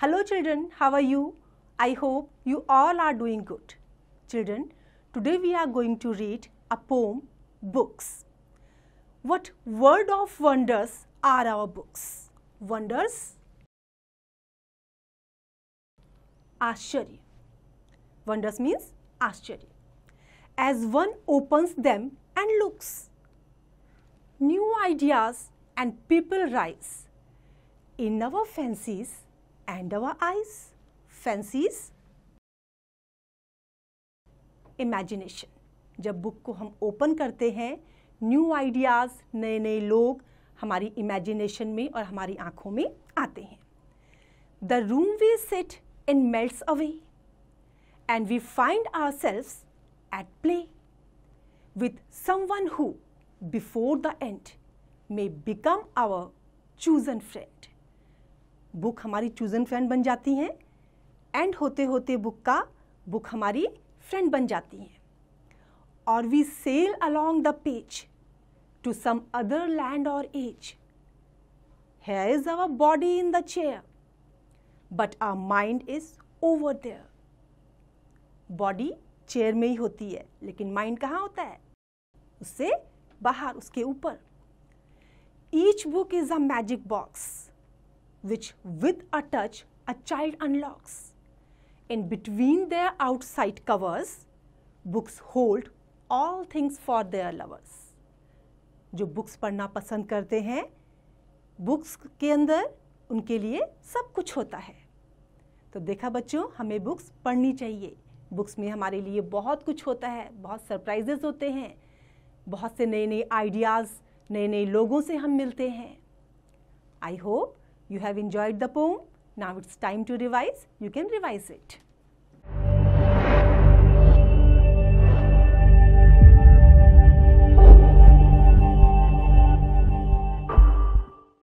Hello children, how are you? I hope you all are doing good. Children, today we are going to read a poem, Books. What word of wonders are our books? Wonders? Ashcharya. Wonders means Ashcharya. As one opens them and looks, new ideas and people rise. In our fancies, and our eyes, fancies, imagination जब book को हम open करते हैं new ideas नए नए लोग हमारी imagination में और हमारी आंखों में आते हैं the room we sit in melts away and we find ourselves at play with someone who before the end may become our chosen friend book हमारी चूजन फ्रेंड बन जाती हैं एंड होते होते बुक का book हमारी friend बन जाती हैं और we sail along the page to some other land और as here is our body in the chair but our mind is over there body chair में ही होती है लेकिन माइंड कहाँ होता है उससे बाहर उसके ऊपर each book is a magic box which with a touch a child unlocks. In between their outside covers, books hold all things for their lovers. जो books पढ़ना पसंद करते हैं books के अंदर उनके लिए सब कुछ होता है तो देखा बच्चों हमें बुक्स पढ़नी चाहिए बुक्स में हमारे लिए बहुत कुछ होता है बहुत सरप्राइजेज होते हैं बहुत से नए नए आइडियाज़ नए नए लोगों से हम मिलते हैं I hope You have enjoyed the poem. Now it's time to revise. You can revise it.